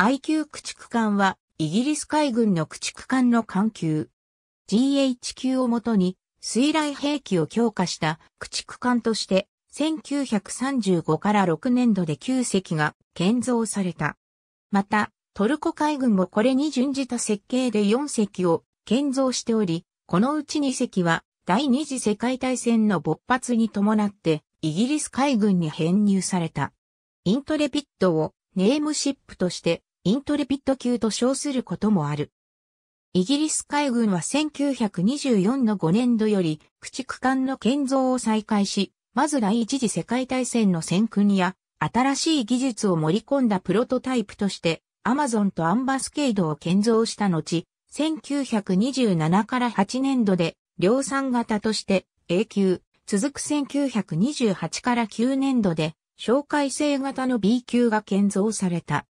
IQ 駆逐艦は、イギリス海軍の駆逐艦の艦級。GHQ をもとに、水雷兵器を強化した駆逐艦として、1935から6年度で9隻が建造された。また、トルコ海軍もこれに準じた設計で4隻を建造しており、このうち2隻は、第二次世界大戦の勃発に伴って、イギリス海軍に編入された。イントレピットをネームシップとしてイントレピッド級と称することもある。イギリス海軍は1924の5年度より駆逐艦の建造を再開し、まず第一次世界大戦の戦訓や新しい技術を盛り込んだプロトタイプとしてアマゾンとアンバスケードを建造した後、1927から8年度で量産型として永久、続く1928から9年度で紹介性型の B 級が建造された。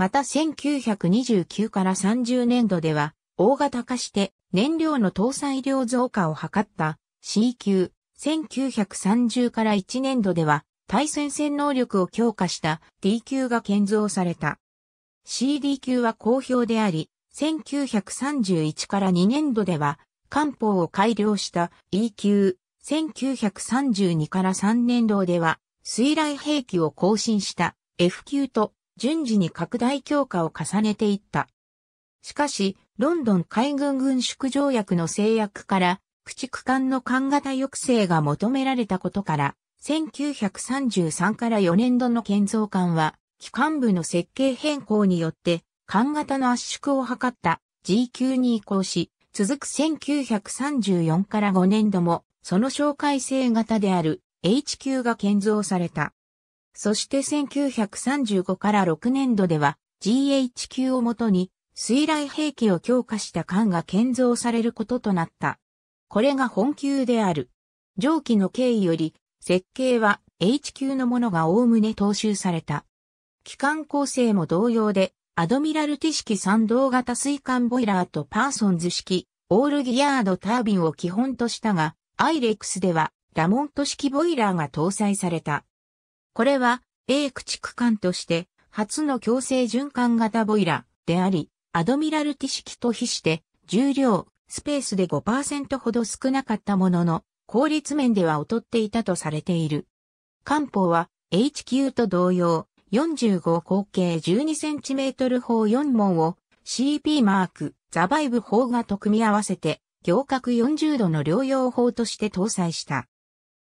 また1929から30年度では、大型化して燃料の搭載量増加を図った C 級、1930から1年度では、対戦戦能力を強化した D 級が建造された。CD 級は好評であり、1931から2年度では、艦砲を改良した E 級、1932から3年度では、水雷兵器を更新した F 級と順次に拡大強化を重ねていった。しかし、ロンドン海軍軍縮条約の制約から、駆逐艦の艦型抑制が求められたことから、1933から4年度の建造艦は、機関部の設計変更によって、艦型の圧縮を図った G 級に移行し、続く1934から5年度も、その紹介制型である H 級が建造された。そして1935から6年度では GHQ をもとに水雷兵器を強化した艦が建造されることとなった。これが本級である。上記の経緯より、設計は H 級のものが概ね踏襲された。機関構成も同様で、アドミラルティ式三道型水管ボイラーとパーソンズ式、オールギアードタービンを基本としたが、アイレックスではラモント式ボイラーが搭載された。これは、A 駆逐艦として、初の強制循環型ボイラであり、アドミラルティ式と比して、重量、スペースで5%ほど少なかったものの、効率面では劣っていたとされている。艦砲は、HQ と同様、45口径 12cm 砲4門を CP マークザバイブ砲がと組み合わせて、行角40度の両用砲として搭載した。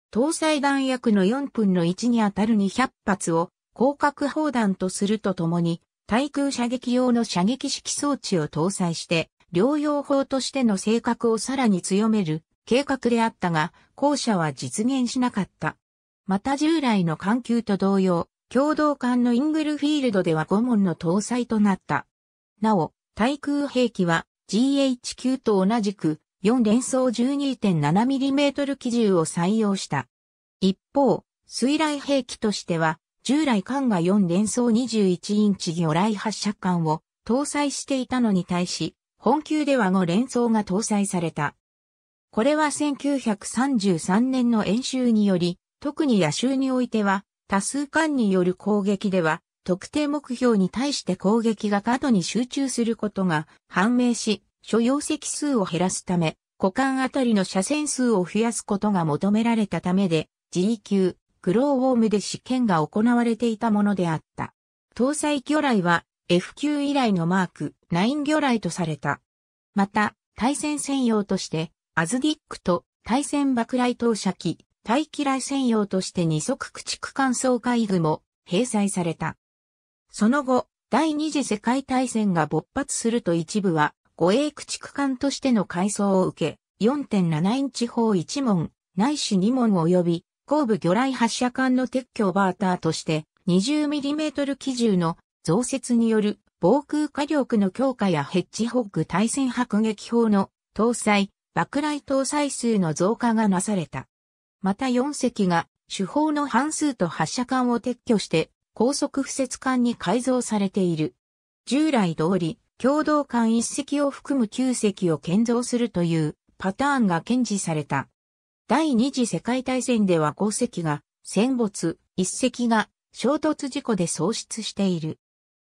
搭載弾薬の4分の1に当たる200発を広角砲弾とするとともに、対空射撃用の射撃式装置を搭載して、療養法としての性格をさらに強める計画であったが、後者は実現しなかった。また従来の環球と同様、共同艦のイングルフィールドでは5門の搭載となった。なお、対空兵器は GHQ と同じく4連装 12.7mm 機銃を採用した。一方、水雷兵器としては、従来艦が4連装21インチ魚雷発射管を搭載していたのに対し、本級では5連装が搭載された。これは1933年の演習により、特に野州においては、多数艦による攻撃では、特定目標に対して攻撃が過度に集中することが判明し、所要席数を減らすため、股間あたりの車線数を増やすことが求められたためで、G 級、クローウォームで試験が行われていたものであった。搭載魚雷は F 級以来のマーク9魚雷とされた。また、対戦専用として、アズディックと対戦爆雷投射機、対機雷専用として二足駆逐艦掃海具も併載された。その後、第二次世界大戦が勃発すると一部は護衛駆逐艦としての改装を受け、4.7インチ砲1門、内視2門及び、後部魚雷発射艦の撤去バーターとして、20mm 基銃の増設による防空火力の強化やヘッジホッグ対戦迫撃砲の搭載、爆雷搭載数の増加がなされた。また4隻が主砲の半数と発射艦を撤去して高速不設艦に改造されている。従来通り共同艦1隻を含む9隻を建造するというパターンが堅持された。第二次世界大戦では5隻が戦没、1隻が衝突事故で喪失している。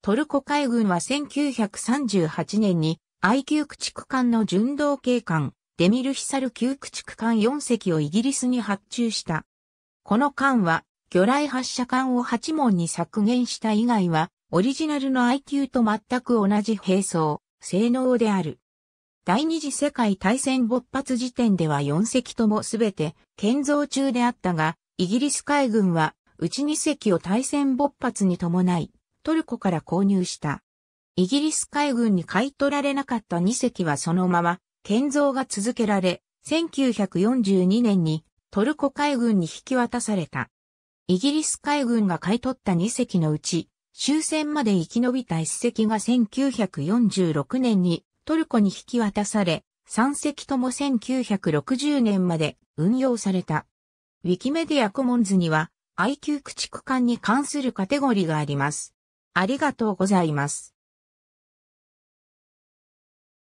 トルコ海軍は1938年に I 級駆逐艦の巡道警官、デミルヒサル級駆逐艦4隻をイギリスに発注した。この艦は魚雷発射艦を8門に削減した以外はオリジナルの IQ と全く同じ並走、性能である。第二次世界大戦勃発時点では4隻ともすべて建造中であったが、イギリス海軍はうち2隻を大戦勃発に伴い、トルコから購入した。イギリス海軍に買い取られなかった2隻はそのまま建造が続けられ、1942年にトルコ海軍に引き渡された。イギリス海軍が買い取った2隻のうち、終戦まで生き延びた一石が1946年にトルコに引き渡され、三石とも1960年まで運用された。ウィキメディアコモンズには IQ 駆逐艦に関するカテゴリーがあります。ありがとうございます。